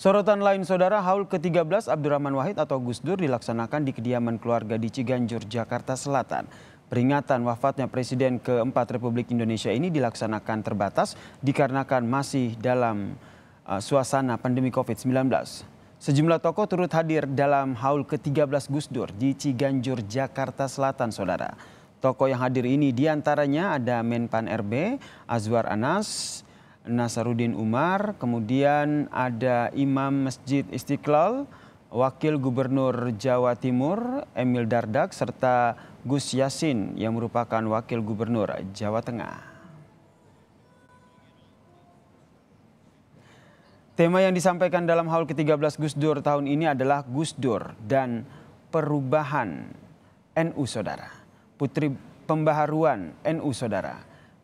Sorotan lain saudara haul ke-13 Abdurrahman Wahid atau Gus Dur dilaksanakan di kediaman keluarga di Ciganjur, Jakarta Selatan. Peringatan wafatnya Presiden keempat Republik Indonesia ini dilaksanakan terbatas dikarenakan masih dalam uh, suasana pandemi COVID-19. Sejumlah tokoh turut hadir dalam haul ke-13 Gus Dur di Ciganjur, Jakarta Selatan, saudara. Tokoh yang hadir ini diantaranya ada Menpan RB, Azwar Anas, Nasaruddin Umar, kemudian ada Imam Masjid Istiqlal, Wakil Gubernur Jawa Timur Emil Dardak, serta Gus Yasin yang merupakan Wakil Gubernur Jawa Tengah. Tema yang disampaikan dalam haul ke-13 Gus Dur tahun ini adalah Gus Dur dan perubahan NU Saudara. Putri pembaharuan NU Saudara.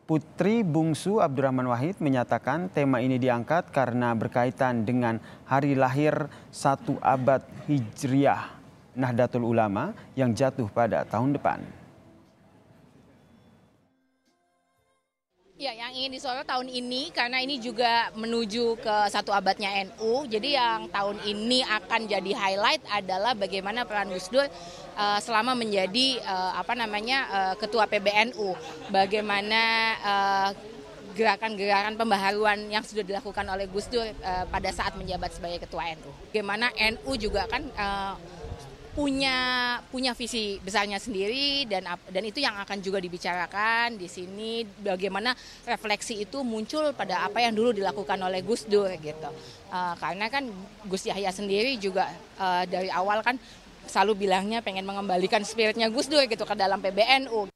Putri Bungsu Abdurrahman Wahid menyatakan tema ini diangkat karena berkaitan dengan hari lahir satu abad Hijriah Nahdlatul Ulama yang jatuh pada tahun depan. Ya, yang ingin disorot tahun ini karena ini juga menuju ke satu abadnya NU. Jadi yang tahun ini akan jadi highlight adalah bagaimana peran Gus Dur uh, selama menjadi uh, apa namanya uh, ketua PBNU. Bagaimana gerakan gerakan-gerakan pembaharuan yang sudah dilakukan oleh Gus Dur uh, pada saat menjabat sebagai ketua NU. Bagaimana NU juga kan uh, punya punya visi besarnya sendiri dan dan itu yang akan juga dibicarakan di sini bagaimana refleksi itu muncul pada apa yang dulu dilakukan oleh Gus Dur gitu uh, karena kan Gus Yahya sendiri juga uh, dari awal kan selalu bilangnya pengen mengembalikan spiritnya Gus Dur gitu ke dalam PBNU